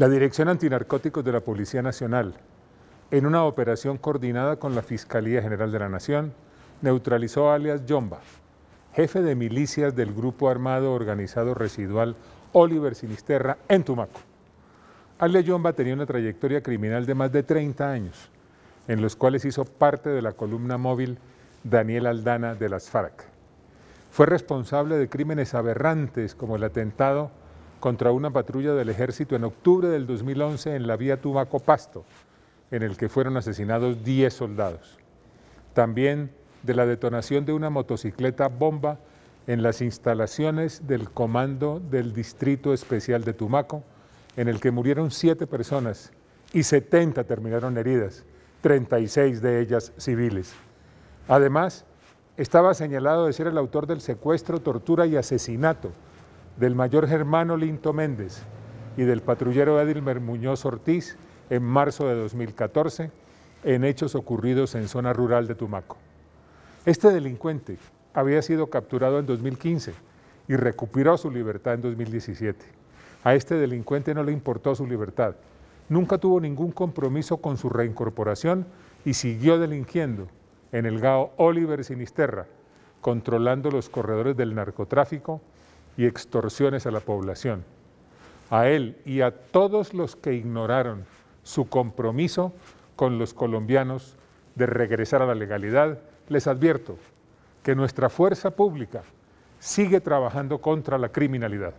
La Dirección Antinarcóticos de la Policía Nacional, en una operación coordinada con la Fiscalía General de la Nación, neutralizó a alias Yomba, jefe de milicias del Grupo Armado Organizado Residual Oliver Sinisterra en Tumaco. Alias Yomba tenía una trayectoria criminal de más de 30 años, en los cuales hizo parte de la columna móvil Daniel Aldana de las FARC. Fue responsable de crímenes aberrantes como el atentado contra una patrulla del ejército en octubre del 2011 en la vía Tumaco Pasto, en el que fueron asesinados 10 soldados. También de la detonación de una motocicleta bomba en las instalaciones del Comando del Distrito Especial de Tumaco, en el que murieron 7 personas y 70 terminaron heridas, 36 de ellas civiles. Además, estaba señalado de ser el autor del secuestro, tortura y asesinato del mayor Germano Linto Méndez y del patrullero Edilmer Muñoz Ortiz en marzo de 2014 en hechos ocurridos en zona rural de Tumaco. Este delincuente había sido capturado en 2015 y recuperó su libertad en 2017. A este delincuente no le importó su libertad. Nunca tuvo ningún compromiso con su reincorporación y siguió delinquiendo en el GAO Oliver Sinisterra, controlando los corredores del narcotráfico y extorsiones a la población. A él y a todos los que ignoraron su compromiso con los colombianos de regresar a la legalidad, les advierto que nuestra fuerza pública sigue trabajando contra la criminalidad.